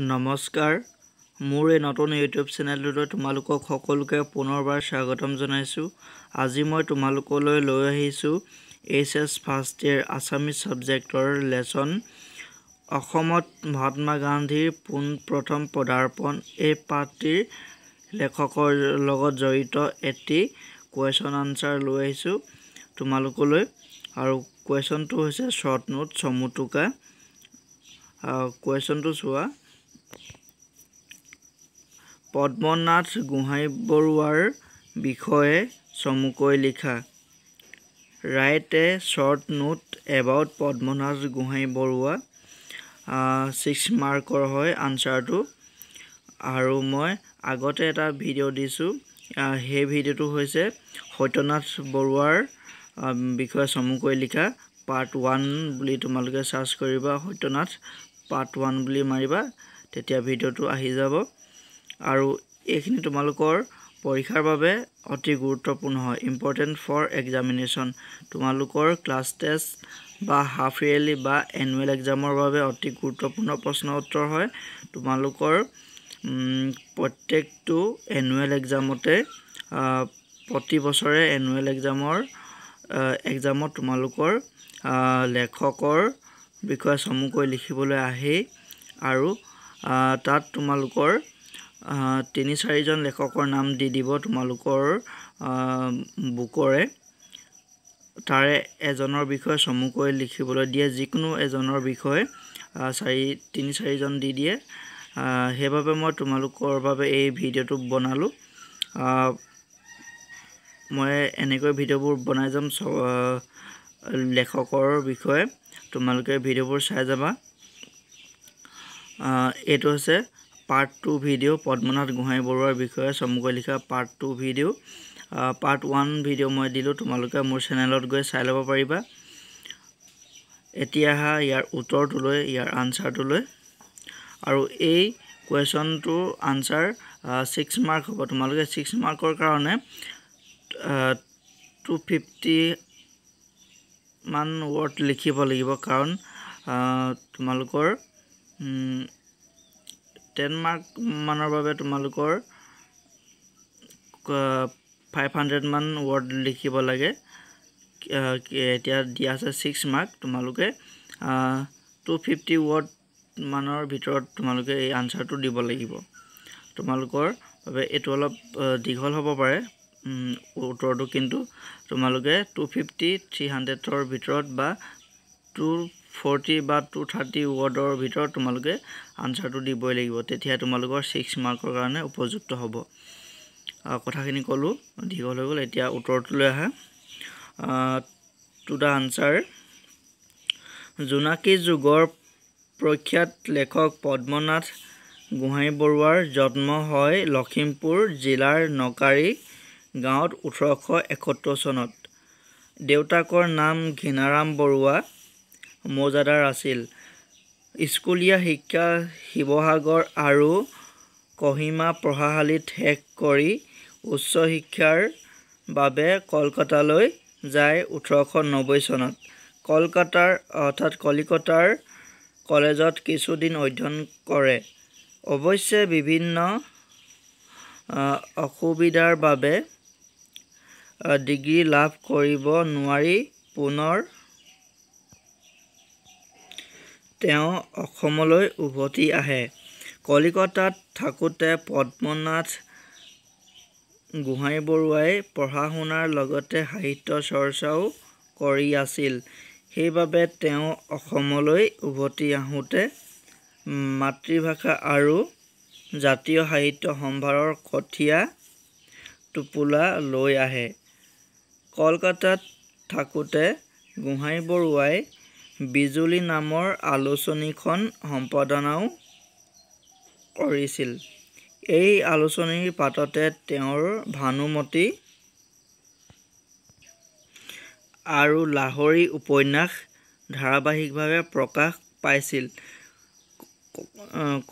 নমস্কাৰ মোৰ এই নতুন ইউটিউব চেনেলটোলৈ তোমালোকক সকলোকে পুনৰবাৰ স্বাগতম জনাইছোঁ আজি মই তোমালোকলৈ লৈ আহিছোঁ H S first year Assamese ছাবজেক্টৰ লেচন অসমত মহাত্মা গান্ধীৰ পোন প্ৰথম পদাৰ্পণ এই পাৰ্টিৰ লেখকৰ লগত জড়িত এটি কুৱেশ্যন আনচাৰ লৈ আহিছোঁ তোমালোকলৈ আৰু কুৱেশ্যনটো হৈছে শ্বৰ্ট নোট চমুটোকা কুৱেশ্যনটো চোৱা পদ্মনাথ গোহাঁই বৰুৱাৰ বিষয়ে চমুকৈ লিখা write a short note about Padmanath Gohain Barua six মাৰ্কৰ হয় আনচাৰটো আৰু মই আগতে এটা ভিডিঅ' দিছোঁ সেই ভিডিঅ'টো হৈছে সত্যনাথ বৰুৱাৰ বিষয়ে চমুকৈ লিখা পাৰ্ট ওৱান বুলি তোমালোকে চাৰ্চ কৰিবা সত্যনাথ পাৰ্ট ওৱান বুলি মাৰিবা তেতিয়া ভিডিঅ'টো আহি যাব আৰু এইখিনি তোমালোকৰ পৰীক্ষাৰ বাবে অতি গুৰুত্বপূৰ্ণ হয় ইম্পৰ্টেণ্ট ফৰ এক্সামিনেশ্যন তোমালোকৰ ক্লাছ টেষ্ট বা হাফ ইয়েৰলি বা এনুৱেল এক্সামৰ বাবে অতি গুৰুত্বপূৰ্ণ প্ৰশ্ন উত্তৰ হয় তোমালোকৰ প্ৰত্যেকটো এনুৱেল এক্সামতে প্ৰতি বছৰে এনুৱেল এক্সামৰ এক্সামত তোমালোকৰ লেখকৰ বিষয়ে চমুকৈ লিখিবলৈ আহেই আৰু তাত তোমালোকৰ তিনি চাৰিজন লেখকৰ নাম দি দিব তোমালোকৰ বুকৰে তাৰে এজনৰ বিষয়ে চমুকৈ লিখিবলৈ দিয়ে যিকোনো এজনৰ বিষয়ে চাৰি তিনি চাৰিজন দি দিয়ে সেইবাবে মই তোমালোকৰ বাবে এই ভিডিঅ'টো বনালোঁ মই এনেকৈ ভিডিঅ'বোৰ বনাই যাম লেখকৰ বিষয়ে তোমালোকে ভিডিঅ'বোৰ চাই যাবা এইটো হৈছে part two video' Padmanath Gohain বৰুৱাৰ বিষয়ে চমুকৈ লিখা part two video' part one video' মই দিলোঁ তোমালোকে মোৰ চেনেলত গৈ চাই ল'ব পাৰিবা এতিয়া আহা ইয়াৰ উত্তৰটোলৈ ইয়াৰ আনচাৰটোলৈ আৰু এই কুৱেশ্যনটোৰ আনচাৰ ছিক্স মাৰ্ক হ'ব তোমালোকে ছিক্স মাৰ্কৰ কাৰণে টু ফিফটি মান ৱৰ্ড লিখিব লাগিব কাৰণ তোমালোকৰ টেন মাৰ্ক মানৰ বাবে তোমালোকৰ ফাইভ হাণ্ড্ৰেড মান ৱৰ্ড লিখিব লাগে এতিয়া দিয়া আছে ছিক্স মাৰ্ক তোমালোকে টু ফিফটি ৱৰ্ড মানৰ ভিতৰত তোমালোকে এই আনচাৰটো দিব লাগিব তোমালোকৰ বাবে এইটো অলপ দীঘল হ'ব পাৰে উত্তৰটো কিন্তু তোমালোকে টু ফিফটি থ্ৰী হাণ্ড্ৰেডৰ ভিতৰত বা টু ফৰ্টি বা টু থাৰ্টি ৱৰ্ডৰ ভিতৰত তোমালোকে আনচাৰটো দিবই লাগিব তেতিয়া তোমালোকৰ ছিক্স মাৰ্কৰ কাৰণে উপযুক্ত হ'ব কথাখিনি ক'লোঁ দীঘল হৈ গ'ল এতিয়া উত্তৰটোলৈ আহা টু দ্য আনচাৰ জোনাকী যুগৰ প্ৰখ্যাত লেখক পদ্মনাথ গোহাঁই বৰুৱাৰ জন্ম হয় লখিমপুৰ জিলাৰ নকাৰী গাঁৱত ওঠৰশ একসত্তৰ চনত দেউতাকৰ নাম ঘৃণাৰাম বৰুৱা মৌজাদাৰ আছিল স্কুলীয়া শিক্ষা শিৱসাগৰ আৰু কহিমা পঢ়াশালীত শেষ কৰি উচ্চ শিক্ষাৰ বাবে কলকাতালৈ যায় ওঠৰশ নব্বৈ চনত কলকাতাৰ অৰ্থাৎ কলিকতাৰ কলেজত কিছুদিন অধ্যয়ন কৰে অৱশ্যে বিভিন্ন অসুবিধাৰ বাবে ডিগ্ৰী লাভ কৰিব নোৱাৰি পুনৰ তেওঁ অসমলৈ উভতি আহে কলিকতাত থাকোঁতে পদ্মনাথ গোহাঁই বৰুৱাই পঢ়া শুনাৰ লগতে সাহিত্য চৰ্চাও কৰি আছিল সেইবাবে তেওঁ অসমলৈ উভতি আহোঁতে মাতৃভাষা আৰু জাতীয় সাহিত্য সম্ভাৰৰ কঠীয়া টোপোলা লৈ আহে কলকাতাত থাকোঁতে গোহাঁই বৰুৱাই বিজুলী নামৰ আলোচনীখন সম্পাদনাও কৰিছিল এই আলোচনীৰ পাততে তেওঁৰ ভানুমতি আৰু লাহৰি উপন্যাস ধাৰাবাহিকভাৱে প্ৰকাশ পাইছিল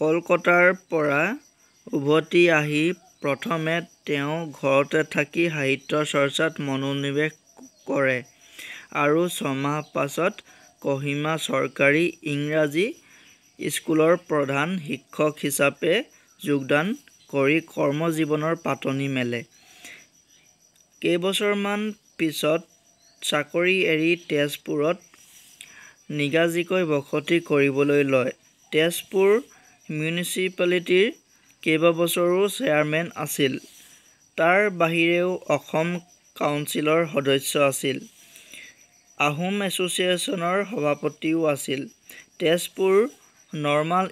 কলকাতাৰ পৰা উভতি আহি প্ৰথমে তেওঁ ঘৰতে থাকি সাহিত্য চৰ্চাত মনোনিৱেশ কৰে আৰু ছমাহ পাছত কহিমা চৰকাৰী ইংৰাজী স্কুলৰ প্ৰধান শিক্ষক হিচাপে যোগদান কৰি কৰ্মজীৱনৰ পাতনি মেলে কেইবছৰমান পিছত চাকৰি এৰি তেজপুৰত নিগাজিকৈ বসতি কৰিবলৈ লয় তেজপুৰ মিউনিচিপালিটিৰ কেইবাবছৰো চেয়াৰমেন আছিল তাৰ বাহিৰেও অসম কাউঞ্চিলৰ সদস্য আছিল আহোম এছ'চিয়েশ্যনৰ সভাপতিও আছিল তেজপুৰ নৰ্মাল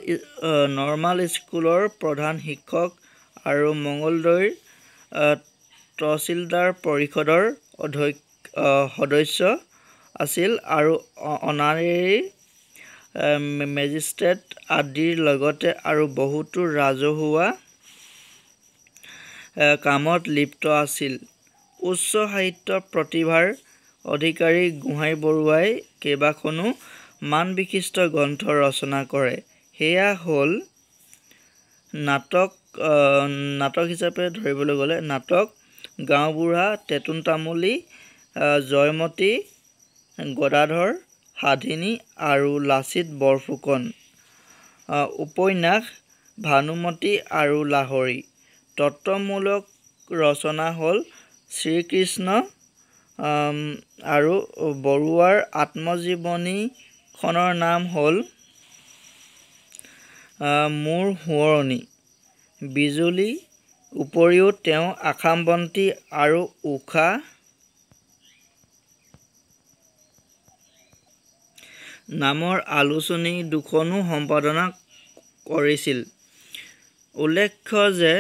নৰ্মাল স্কুলৰ প্ৰধান শিক্ষক আৰু মঙলদৈৰ তহচিলদাৰ পৰিষদৰ অধ্যক্ষ সদস্য আছিল আৰু অনাৰী মেজিষ্ট্ৰেট আদিৰ লগতে আৰু বহুতো ৰাজহুৱা কামত লিপ্ত আছিল উচ্চ সাহিত্য প্ৰতিভাৰ অধিকাৰী গোহাঁই বৰুৱাই কেইবাখনো মান বিশিষ্ট গ্ৰন্থ ৰচনা কৰে সেয়া হ'ল নাটক নাটক হিচাপে ধৰিবলৈ গ'লে নাটক গাঁওবুঢ়া তেঁতুন তামুলী জয়মতী গদাধৰ সাধিনী আৰু লাচিত বৰফুকন উপন্যাস ভানুমতী আৰু লাহৰি তত্ত্বমূলক ৰচনা হ'ল শ্ৰীকৃষ্ণ আৰু বৰুৱাৰ আত্মজীৱনীখনৰ নাম হ'ল মোৰ সোঁৱৰণী বিজুলী উপৰিও তেওঁ আশামবন্তী আৰু উষা নামৰ আলোচনী দুখনো সম্পাদনা কৰিছিল উল্লেখ্য যে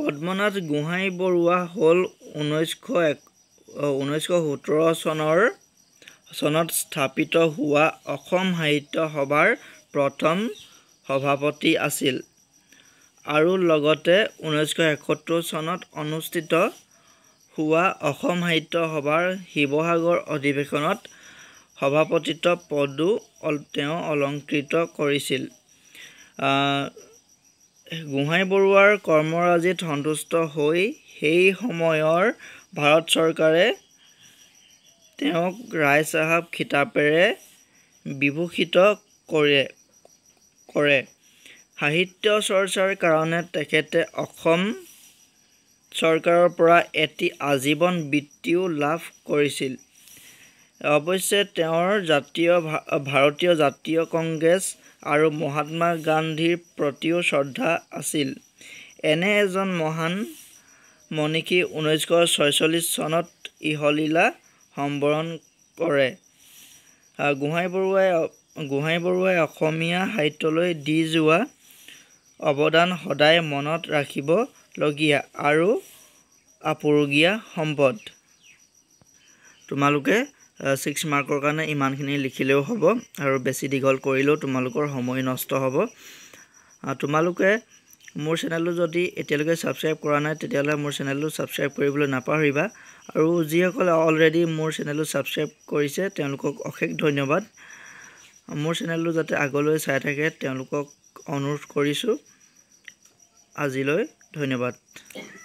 পদ্মনাথ গোহাঁই বৰুৱা হ'ল ঊনৈছশ এক ঊনৈছশ সোতৰ চনৰ চনত স্থাপিত হোৱা অসম সাহিত্য সভাৰ প্ৰথম সভাপতি আছিল আৰু লগতে ঊনৈছশ একসত্তৰ চনত অনুষ্ঠিত হোৱা অসম সাহিত্য সভাৰ শিৱসাগৰ অধিৱেশনত সভাপতিত্ব পদো তেওঁ অলংকৃত কৰিছিল গোহাঁই বৰুৱাৰ কৰ্মৰাজিত সন্তুষ্ট হৈ সেই সময়ৰ ভাৰত চৰকাৰে তেওঁক ৰায়চাহাব খিতাপেৰে বিভূষিত কৰে কৰে সাহিত্য চৰ্চাৰ কাৰণে তেখেতে অসম চৰকাৰৰ পৰা এটি আজীৱন বৃত্তিও লাভ কৰিছিল অৱশ্যে তেওঁৰ জাতীয় ভাৰতীয় জাতীয় কংগ্ৰেছ আৰু মহাত্মা গান্ধীৰ প্ৰতিও শ্ৰদ্ধা আছিল এনে এজন মহান মণিকী ঊনৈছশ ছয়চল্লিছ চনত ইহলীলা সম্বৰণ কৰে গোহাঁই বৰুৱাই গোহাঁই বৰুৱাই অসমীয়া সাহিত্যলৈ দি যোৱা অৱদান সদায় মনত ৰাখিবলগীয়া আৰু আপুৰুগীয়া সম্পদ তোমালোকে ছিক্স মাৰ্কৰ কাৰণে ইমানখিনি লিখিলেও হ'ব আৰু বেছি দীঘল কৰিলেও তোমালোকৰ সময় নষ্ট হ'ব তোমালোকে মোৰ চেনেলটো যদি এতিয়ালৈকে ছাবস্ক্ৰাইব কৰা নাই তেতিয়াহ'লে মোৰ চেনেলটো ছাবস্ক্ৰাইব কৰিবলৈ নাপাহৰিবা আৰু যিসকলে অলৰেডি মোৰ চেনেলটো ছাবস্ক্ৰাইব কৰিছে তেওঁলোকক অশেষ ধন্যবাদ মোৰ চেনেলটো যাতে আগলৈ চাই থাকে তেওঁলোকক অনুৰোধ কৰিছোঁ আজিলৈ ধন্যবাদ